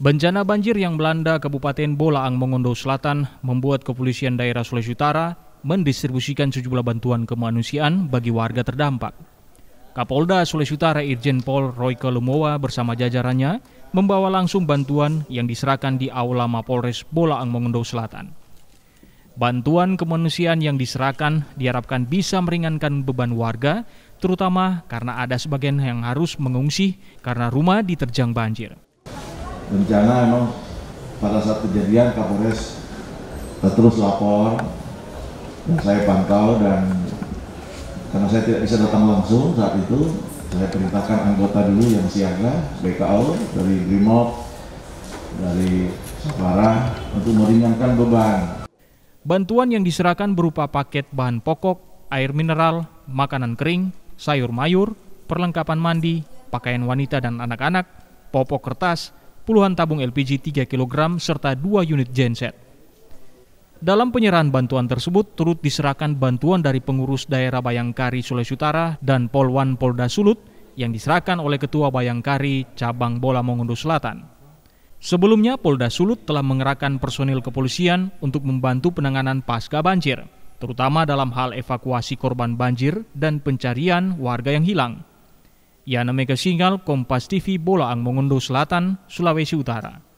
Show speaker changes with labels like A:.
A: Bencana banjir yang melanda Kabupaten Bolaang Mongondo Selatan membuat kepolisian daerah Sulawesi Utara mendistribusikan sejumlah bantuan kemanusiaan bagi warga terdampak. Kapolda Sulawesi Utara Irjen Pol Royke Lumowa bersama jajarannya membawa langsung bantuan yang diserahkan di Aula Mapolres Bolaang Mongondo Selatan. Bantuan kemanusiaan yang diserahkan diharapkan bisa meringankan beban warga, terutama karena ada sebagian yang harus mengungsi karena rumah diterjang banjir
B: rencana emang pada saat kejadian Kapolres terus lapor dan saya pantau dan karena saya tidak bisa datang langsung saat itu saya perintahkan anggota dulu yang siaga BKO dari Brimob dari Sapara untuk meringankan beban.
A: Bantuan yang diserahkan berupa paket bahan pokok, air mineral, makanan kering, sayur mayur, perlengkapan mandi, pakaian wanita dan anak-anak, popok kertas, puluhan tabung LPG 3 kg serta dua unit genset. Dalam penyerahan bantuan tersebut turut diserahkan bantuan dari pengurus daerah Bayangkari Sulawesi Utara dan Polwan Polda Sulut yang diserahkan oleh Ketua Bayangkari Cabang Bola Mongondo Selatan. Sebelumnya Polda Sulut telah mengerahkan personil kepolisian untuk membantu penanganan pasca banjir, terutama dalam hal evakuasi korban banjir dan pencarian warga yang hilang. Yana Singal, Kompas TV, Ang Mongondo Selatan, Sulawesi Utara.